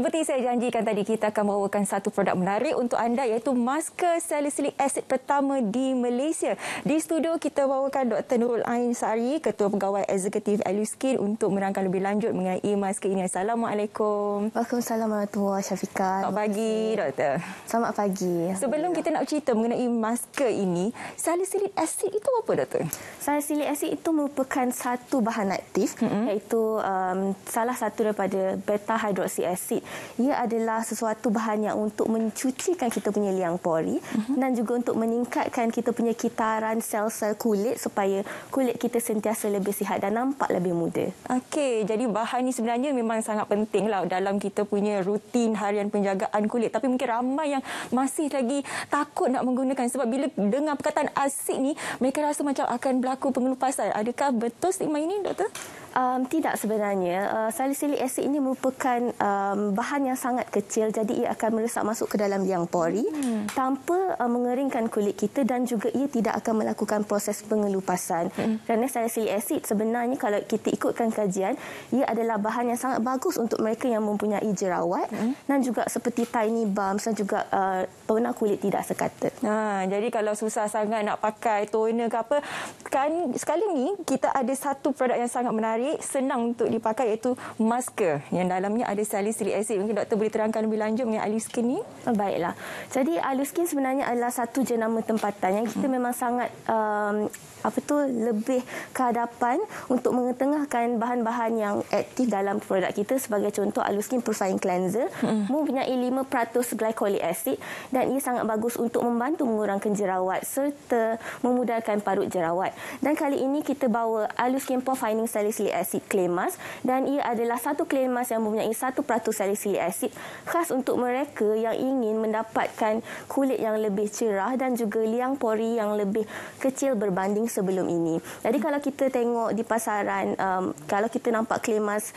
Seperti saya janjikan tadi, kita akan bawakan satu produk menarik untuk anda iaitu masker salicylic acid pertama di Malaysia. Di studio kita bawakan Dr. Nurul Ain Sari, Ketua Pegawai Eksekutif Aluskin untuk menerangkan lebih lanjut mengenai masker ini. Assalamualaikum. Waalaikumsalam warahmatullahi wabarakatuh. Selamat pagi, Doktor. Selamat pagi. Sebelum kita nak cerita mengenai masker ini, salicylic acid itu apa, Doktor? Salicylic acid itu merupakan satu bahan aktif mm-hmm. iaitu um, salah satu daripada beta hydroxy acid ia adalah sesuatu bahan yang untuk mencucikan kita punya liang pori uh-huh. dan juga untuk meningkatkan kita punya kitaran sel-sel kulit supaya kulit kita sentiasa lebih sihat dan nampak lebih muda. Okey, jadi bahan ini sebenarnya memang sangat penting lah dalam kita punya rutin harian penjagaan kulit. Tapi mungkin ramai yang masih lagi takut nak menggunakan sebab bila dengar perkataan asid ni mereka rasa macam akan berlaku pengelupasan. Adakah betul stigma ini, Doktor? Um, tidak sebenarnya. Uh, salicylic acid ini merupakan um, bahan yang sangat kecil jadi ia akan meresap masuk ke dalam liang pori hmm. tanpa uh, mengeringkan kulit kita dan juga ia tidak akan melakukan proses pengelupasan. Hmm. Kerana salicylic acid sebenarnya kalau kita ikutkan kajian, ia adalah bahan yang sangat bagus untuk mereka yang mempunyai jerawat hmm. dan juga seperti tiny bumps dan juga uh, toner kulit tidak sekata. Ha, jadi kalau susah sangat nak pakai toner ke apa, kan sekali ni kita ada satu produk yang sangat menarik, senang untuk dipakai iaitu masker yang dalamnya ada salicylic acid Aziz. Mungkin doktor boleh terangkan lebih lanjut mengenai alu skin ni. Oh, baiklah. Jadi alu skin sebenarnya adalah satu jenama tempatan yang kita hmm. memang sangat um, apa tu lebih kehadapan untuk mengetengahkan bahan-bahan yang aktif dalam produk kita sebagai contoh alu skin profile cleanser hmm. mempunyai 5% glycolic acid dan ia sangat bagus untuk membantu mengurangkan jerawat serta memudarkan parut jerawat dan kali ini kita bawa alu skin profiling salicylic acid clay mask dan ia adalah satu clay mask yang mempunyai 1% salicylic folic acid khas untuk mereka yang ingin mendapatkan kulit yang lebih cerah dan juga liang pori yang lebih kecil berbanding sebelum ini. Jadi kalau kita tengok di pasaran um, kalau kita nampak klimas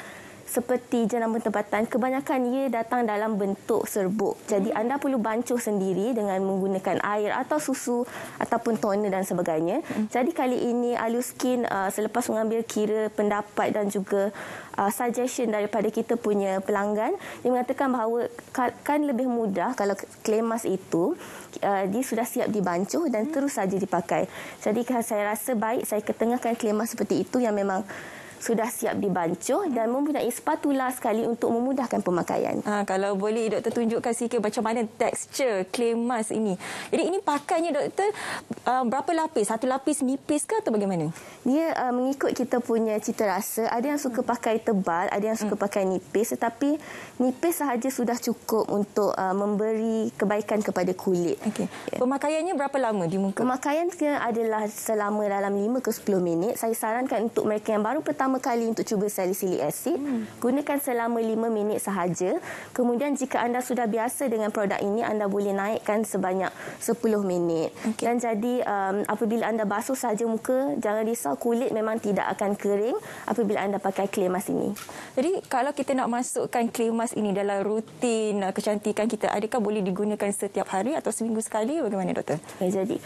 seperti jenama tempatan, kebanyakan ia datang dalam bentuk serbuk. Jadi mm-hmm. anda perlu bancuh sendiri dengan menggunakan air atau susu ataupun toner dan sebagainya. Mm-hmm. Jadi kali ini Aluskin uh, selepas mengambil kira pendapat dan juga uh, suggestion daripada kita punya pelanggan, dia mengatakan bahawa kan lebih mudah kalau klemas itu uh, dia sudah siap dibancuh dan mm-hmm. terus saja dipakai. Jadi saya rasa baik saya ketengahkan klemas seperti itu yang memang sudah siap dibancuh dan mempunyai spatula sekali untuk memudahkan pemakaian. Ha, kalau boleh doktor tunjukkan sikit macam mana tekstur clay mask ini. Jadi ini pakainya doktor ah, berapa lapis? Satu lapis nipis ke atau bagaimana? Dia uh, mengikut kita punya cita rasa. Ada yang suka pakai tebal, ada yang suka hmm. pakai nipis tetapi nipis sahaja sudah cukup untuk uh, memberi kebaikan kepada kulit. Okay. Yeah. Pemakaiannya berapa lama di muka? Pemakaiannya adalah selama dalam 5 ke 10 minit. Saya sarankan untuk mereka yang baru pertama pertama kali untuk cuba salicylic acid. Hmm. Gunakan selama 5 minit sahaja. Kemudian jika anda sudah biasa dengan produk ini, anda boleh naikkan sebanyak 10 minit. Okay. Dan jadi um, apabila anda basuh sahaja muka, jangan risau kulit memang tidak akan kering apabila anda pakai clay mask ini. Jadi kalau kita nak masukkan clay mask ini dalam rutin uh, kecantikan kita, adakah boleh digunakan setiap hari atau seminggu sekali? Bagaimana, Doktor? Okay, eh, jadi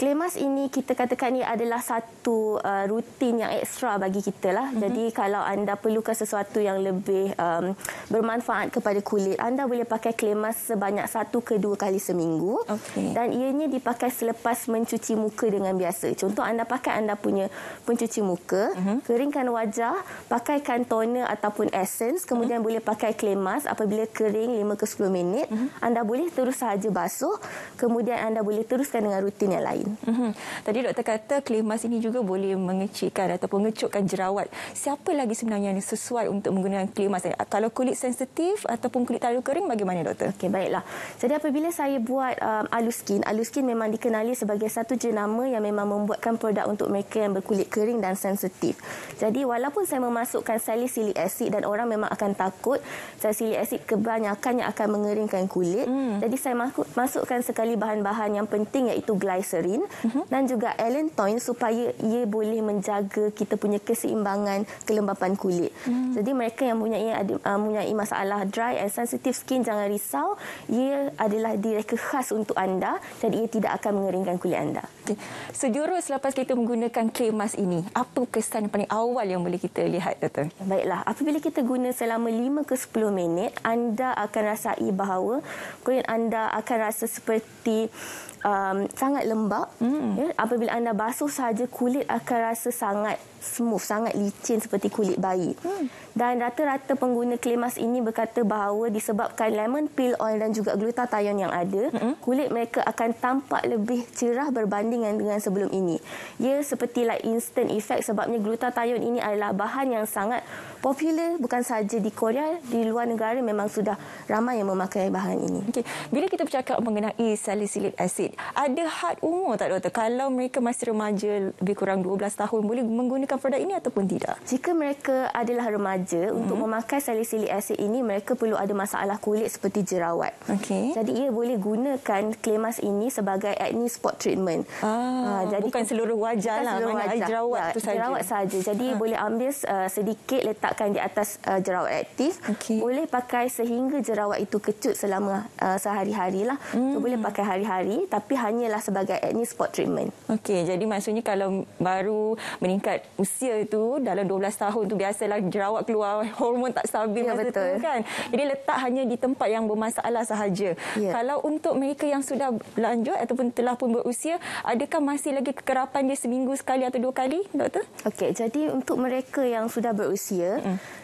Klemas ini kita katakan ini adalah satu uh, rutin yang ekstra bagi kita lah. Mm-hmm. Jadi kalau anda perlukan sesuatu yang lebih um, bermanfaat kepada kulit, anda boleh pakai klemas sebanyak satu ke dua kali seminggu. Okay. Dan ianya dipakai selepas mencuci muka dengan biasa. Contoh anda pakai anda punya pencuci muka, mm-hmm. keringkan wajah, pakaikan toner ataupun essence, kemudian mm-hmm. boleh pakai klemas. apabila kering lima ke sepuluh minit, mm-hmm. anda boleh terus sahaja basuh, kemudian anda boleh teruskan dengan rutin yang lain. Mm-hmm. Tadi doktor kata kelemas ini juga boleh mengecikkan ataupun mengecukkan jerawat. Siapa lagi sebenarnya yang sesuai untuk menggunakan kelemas? Eh, kalau kulit sensitif ataupun kulit terlalu kering bagaimana doktor? Okey baiklah. Jadi apabila saya buat um, aluskin, skin memang dikenali sebagai satu jenama yang memang membuatkan produk untuk mereka yang berkulit kering dan sensitif. Jadi walaupun saya memasukkan salicylic acid dan orang memang akan takut salicylic acid kebanyakannya akan mengeringkan kulit. Mm. Jadi saya masukkan sekali bahan-bahan yang penting iaitu glycerin Toin mm -hmm. dan juga Allantoin supaya ia boleh menjaga kita punya keseimbangan kelembapan kulit. Mm. Jadi mereka yang punya ia ah, punya masalah dry and sensitive skin jangan risau, ia adalah direka khas untuk anda dan ia tidak akan mengeringkan kulit anda. Okay. Sejurus selepas kita menggunakan krim mask ini, apa kesan yang paling awal yang boleh kita lihat doktor? Baiklah, apabila kita guna selama 5 ke 10 minit, anda akan rasai bahawa kulit anda akan rasa seperti um, sangat lembab. Mm. Ya, apabila anda basuh saja kulit akan rasa sangat smooth, sangat licin seperti kulit bayi. Mm. Dan rata-rata pengguna klemas ini berkata bahawa disebabkan lemon peel oil dan juga glutathione yang ada, mm. kulit mereka akan tampak lebih cerah berbanding dengan sebelum ini. Ia ya, seperti like instant effect sebabnya glutathione ini adalah bahan yang sangat popular bukan saja di Korea, di luar negara memang sudah ramai yang memakai bahan ini. Okey. Bila kita bercakap mengenai salicylic acid, ada had umur tak doktor? Kalau mereka masih remaja lebih kurang 12 tahun boleh menggunakan produk ini ataupun tidak? Jika mereka adalah remaja hmm. untuk memakai salicylic acid ini, mereka perlu ada masalah kulit seperti jerawat. Okay. Jadi ia boleh gunakan klemas ini sebagai acne spot treatment. Ah, ha, jadi bukan seluruh wajah bukan lah, seluruh wajah. jerawat ya, Jerawat saja. Jadi ha. boleh ambil uh, sedikit letak letakkan di atas uh, jerawat aktif. Okay. Boleh pakai sehingga jerawat itu kecut selama uh, sehari-harilah. Mm. So, hmm. boleh pakai hari-hari tapi hanyalah sebagai acne spot treatment. Okey, jadi maksudnya kalau baru meningkat usia itu dalam 12 tahun tu biasalah jerawat keluar hormon tak stabil ya, betul. Tu, kan. Jadi letak hanya di tempat yang bermasalah sahaja. Ya. Kalau untuk mereka yang sudah lanjut ataupun telah pun berusia, adakah masih lagi kekerapan dia seminggu sekali atau dua kali, doktor? Okey, jadi untuk mereka yang sudah berusia,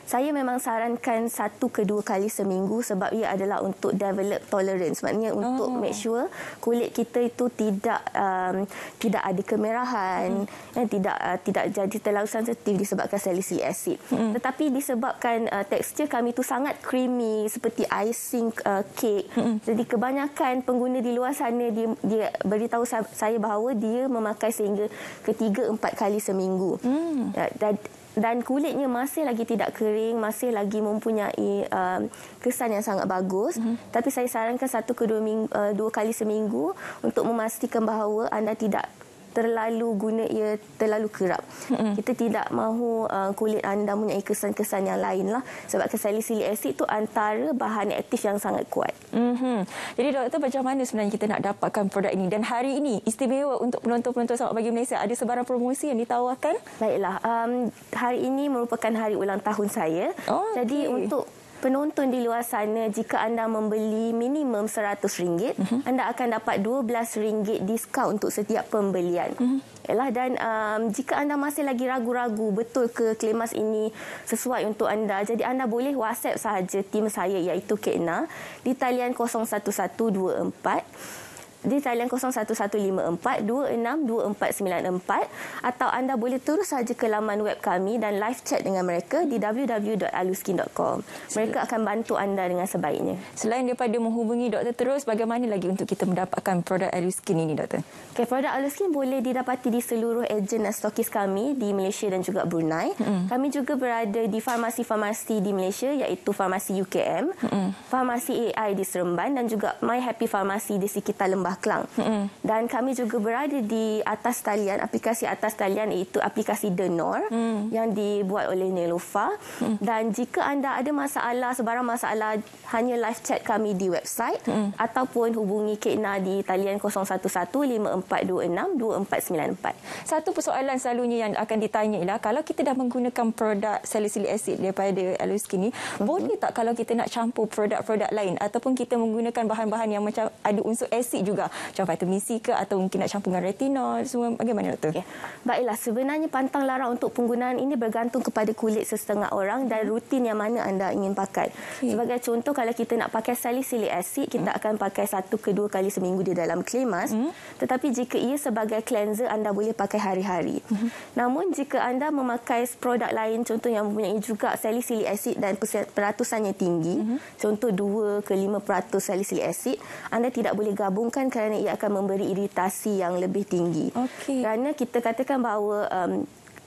saya memang sarankan satu ke dua kali seminggu sebab ia adalah untuk develop tolerance maknanya untuk mm. make sure kulit kita itu tidak um, tidak ada kemerahan mm. eh, tidak uh, tidak jadi terlalu sensitif disebabkan salicylic acid mm. tetapi disebabkan uh, tekstur kami itu sangat creamy seperti icing uh, cake mm. jadi kebanyakan pengguna di luar sana dia, dia beritahu saya bahawa dia memakai sehingga ketiga empat kali seminggu mm. uh, dan dan kulitnya masih lagi tidak kering, masih lagi mempunyai uh, kesan yang sangat bagus. Mm-hmm. Tapi saya sarankan satu ke dua, minggu, uh, dua kali seminggu untuk memastikan bahawa anda tidak terlalu guna ia terlalu kerap. Mm-hmm. Kita tidak mahu uh, kulit anda mempunyai kesan-kesan yang lain lah. Sebab salicylic acid itu antara bahan aktif yang sangat kuat. Mm-hmm. Jadi doktor macam mana sebenarnya kita nak dapatkan produk ini? Dan hari ini istimewa untuk penonton-penonton Sabah Bagi Malaysia ada sebarang promosi yang ditawarkan? Baiklah, um, hari ini merupakan hari ulang tahun saya. Oh, Jadi okay. untuk penonton di luar sana jika anda membeli minimum RM100 mhm. uh-huh. anda akan dapat RM12 diskaun untuk setiap pembelian. Uh-huh. Yalah dan um, jika anda masih lagi ragu-ragu betul ke Klemas ini sesuai untuk anda jadi anda boleh WhatsApp saja tim saya iaitu Kena di talian 01124 di talian 01154262494 atau anda boleh terus saja ke laman web kami dan live chat dengan mereka di www.aluskin.com. Mereka akan bantu anda dengan sebaiknya. Selain daripada menghubungi doktor terus, bagaimana lagi untuk kita mendapatkan produk Aluskin ini, doktor? Okay, produk Aluskin boleh didapati di seluruh ejen dan stokis kami di Malaysia dan juga Brunei. Mm. Kami juga berada di farmasi-farmasi di Malaysia iaitu Farmasi UKM, mm. Farmasi AI di Seremban dan juga My Happy Farmasi di sekitar Lembah uh, Kelang. Mm-hmm. Dan kami juga berada di atas talian, aplikasi atas talian iaitu aplikasi Denor mm. yang dibuat oleh Nelofa. Mm. Dan jika anda ada masalah, sebarang masalah, hanya live chat kami di website mm. ataupun hubungi Kekna di talian 011-5426-2494. Satu persoalan selalunya yang akan ditanya ialah kalau kita dah menggunakan produk salicylic acid daripada Aloe Skin ni, mm-hmm. boleh tak kalau kita nak campur produk-produk lain ataupun kita menggunakan bahan-bahan yang macam ada unsur asid juga macam vitamin C ke atau mungkin nak campur dengan retinol semua bagaimana doktor? Okay. Baiklah sebenarnya pantang larang untuk penggunaan ini bergantung kepada kulit sesetengah orang dan hmm. rutin yang mana anda ingin pakai. Okay. Sebagai contoh kalau kita nak pakai salicylic acid kita hmm. akan pakai satu ke dua kali seminggu di dalam klimas hmm. tetapi jika ia sebagai cleanser anda boleh pakai hari-hari. Hmm. Namun jika anda memakai produk lain contoh yang mempunyai juga salicylic acid dan peratusannya tinggi hmm. contoh 2 ke 5% salicylic acid anda tidak boleh gabungkan kan kerana ia akan memberi iritasi yang lebih tinggi. Okay. Kerana kita katakan bahawa um,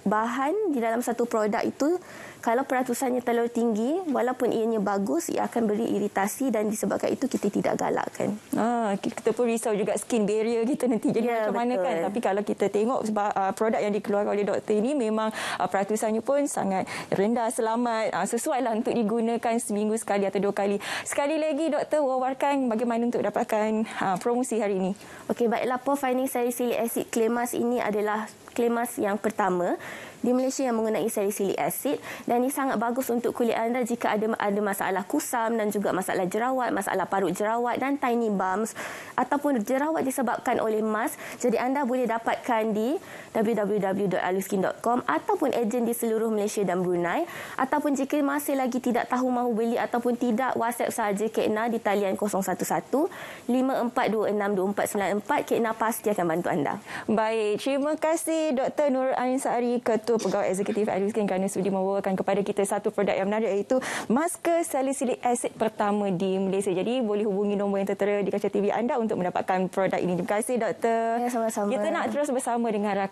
bahan di dalam satu produk itu kalau peratusannya terlalu tinggi, walaupun ianya bagus, ia akan beri iritasi dan disebabkan itu kita tidak galakkan. Ah, kita pun risau juga skin barrier kita nanti jadi ya, macam mana kan. Tapi kalau kita tengok sebab, uh, produk yang dikeluarkan oleh doktor ini memang uh, peratusannya pun sangat rendah, selamat, uh, sesuai lah untuk digunakan seminggu sekali atau dua kali. Sekali lagi doktor, wawarkan bagaimana untuk dapatkan uh, promosi hari ini. Okey, baiklah. Poor Finding Salicylic Acid Clemas ini adalah klemas yang pertama di Malaysia yang mengenai salicylic acid dan ini sangat bagus untuk kulit anda jika ada ada masalah kusam dan juga masalah jerawat, masalah parut jerawat dan tiny bumps ataupun jerawat disebabkan oleh mas. Jadi anda boleh dapatkan di www.aluskin.com ataupun ejen di seluruh Malaysia dan Brunei ataupun jika masih lagi tidak tahu mahu beli ataupun tidak WhatsApp saja Kekna di talian 011 5426 2494 Kekna pasti akan bantu anda. Baik, terima kasih Dr. Nur Ain Sari Ketua Ketua Pegawai Eksekutif Aliskin kerana sudi membawakan kepada kita satu produk yang menarik iaitu masker salicylic acid pertama di Malaysia. Jadi boleh hubungi nombor yang tertera di kaca TV anda untuk mendapatkan produk ini. Terima kasih Doktor. Ya, sama-sama. Kita nak terus bersama dengan rakan.